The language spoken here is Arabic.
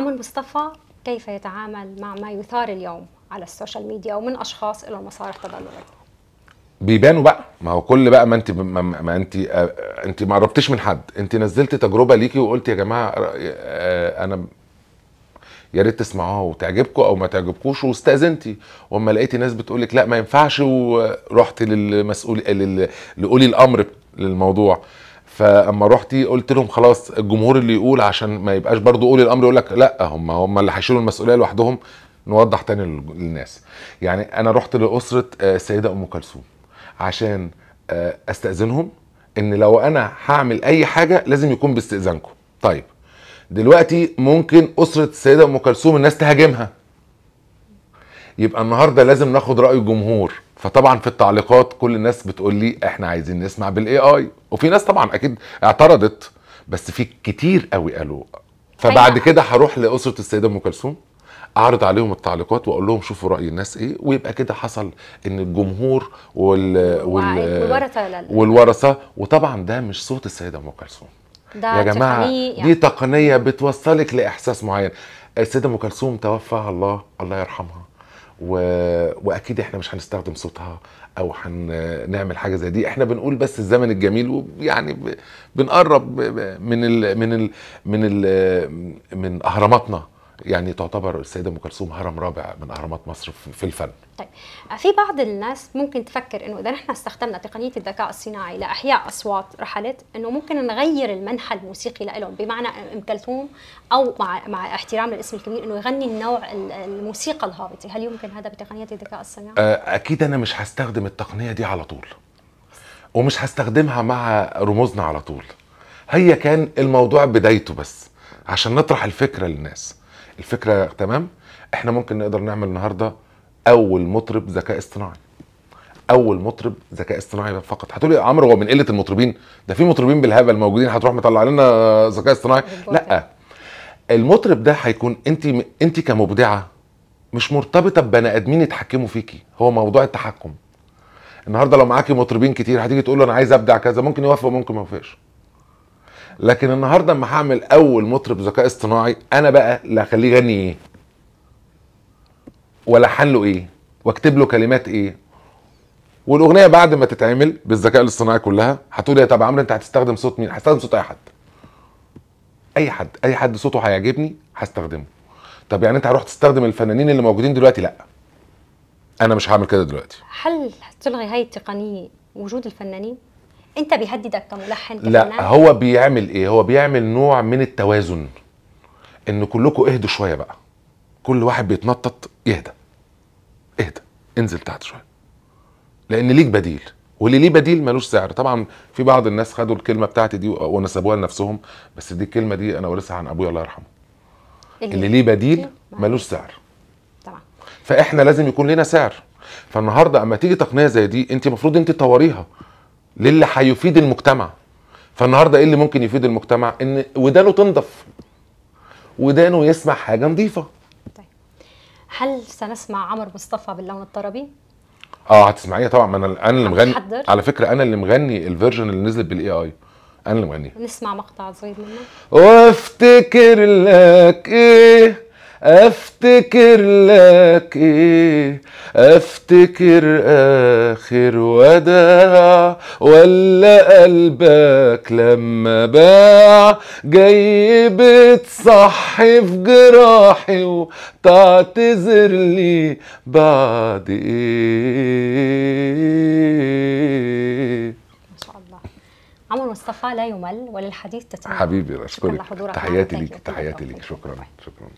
عمرو مصطفى كيف يتعامل مع ما يثار اليوم على السوشيال ميديا ومن اشخاص الى مصالح تضلليه بيبانوا بقى ما هو كل بقى ما انت ما, ما انت آه، انت ما قربتيش من حد انت نزلت تجربه ليكي وقلت يا جماعه آه، آه، انا يا ريت تسمعوها وتعجبكم او ما تعجبكوش واستاذنتي واما لقيتي ناس بتقول لك لا ما ينفعش ورحت للمسؤول لقولي الامر للموضوع فاما رحتي قلت لهم خلاص الجمهور اللي يقول عشان ما يبقاش برضو قول الامر يقول لك لا هم هم اللي هيشيلوا المسؤوليه لوحدهم نوضح تاني للناس يعني انا رحت لاسره آه، السيده ام كلثوم عشان آه، استاذنهم ان لو انا هعمل اي حاجه لازم يكون باستئذانكم طيب دلوقتي ممكن اسره السيده ام كلثوم الناس تهاجمها يبقى النهارده لازم ناخد راي الجمهور فطبعا في التعليقات كل الناس بتقول لي احنا عايزين نسمع بالاي اي وفي ناس طبعا اكيد اعترضت بس في كتير قوي قالوا فبعد كده هروح لاسره السيده ام كلثوم اعرض عليهم التعليقات واقول لهم شوفوا راي الناس ايه ويبقى كده حصل ان الجمهور وال, وال... والورثه والورثه وطبعا ده مش صوت السيده ام كلثوم ده يا جماعه تقنية. دي يعني. تقنيه بتوصلك لاحساس معين السيده ام كلثوم توفاها الله الله يرحمها و... واكيد احنا مش هنستخدم صوتها او هنعمل حاجه زي دي احنا بنقول بس الزمن الجميل ويعني ب... بنقرب من ال... من ال... من ال... من اهراماتنا يعني تعتبر السيده ام كلثوم هرم رابع من اهرامات مصر في الفن طيب في بعض الناس ممكن تفكر انه اذا نحن استخدمنا تقنيه الذكاء الصناعي لاحياء اصوات رحلت انه ممكن نغير المنحى الموسيقي لهم بمعنى ام كلثوم او مع مع احترام للاسم الكبير انه يغني النوع الموسيقى الهابطه هل يمكن هذا بتقنيه الذكاء الصناعي آه، اكيد انا مش هستخدم التقنيه دي على طول ومش هستخدمها مع رموزنا على طول هي كان الموضوع بدايته بس عشان نطرح الفكره للناس الفكره تمام احنا ممكن نقدر نعمل النهارده اول مطرب ذكاء اصطناعي اول مطرب ذكاء اصطناعي فقط هتقولي يا عمرو هو من قله المطربين ده في مطربين بالهبل موجودين هتروح مطلع لنا ذكاء اصطناعي لا المطرب ده هيكون انت انت كمبدعه مش مرتبطه ببني ادمين يتحكموا فيكي هو موضوع التحكم النهارده لو معاكي مطربين كتير هتيجي تقول له انا عايز ابدع كذا ممكن يوافق وممكن ما يوافقش لكن النهارده اما هعمل اول مطرب ذكاء اصطناعي انا بقى اللي هخليه يغني ايه والحن له ايه واكتب له كلمات ايه والاغنيه بعد ما تتعمل بالذكاء الاصطناعي كلها هتقول إيه؟ يا طب عمرو انت هتستخدم صوت مين هستخدم صوت اي حد اي حد اي حد صوته هيعجبني هستخدمه طب يعني انت هروح تستخدم الفنانين اللي موجودين دلوقتي لا انا مش هعمل كده دلوقتي هل هتلغي هاي التقنيه وجود الفنانين انت بيهددك كملحن لا هو بيعمل ايه هو بيعمل نوع من التوازن ان كلكم اهدوا شويه بقى كل واحد بيتنطط يهدى اهدى انزل تحت شويه لان ليك بديل واللي ليه بديل ملوش سعر طبعا في بعض الناس خدوا الكلمه بتاعتي دي ونسبوها لنفسهم بس دي الكلمه دي انا ورثها عن ابويا الله يرحمه اللي, اللي ليه بديل ملوش سعر طبعا فاحنا لازم يكون لنا سعر فالنهارده اما تيجي تقنيه زي دي انت المفروض انت تطوريها للي هيفيد المجتمع فالنهارده ايه اللي ممكن يفيد المجتمع ان ودانه تنضف ودانه يسمع حاجه نظيفه طيب هل سنسمع عمر مصطفى باللون الطربي اه هتسمعيها طبعا ما انا انا اللي مغني على فكره انا اللي مغني الفيرجن اللي نزلت بالاي اي انا اللي مغني نسمع مقطع صغير منه وافتكر لك ايه افتكر لك ايه افتكر اخر وداع ولا قلبك لما باع جاي بتصحي في جراحي وتعتذر لي بعد ايه عمر مصطفى لا يمل وللحديث تتم حبيبي بشكرك تحياتي ليك تحياتي ليك شكرا شكرا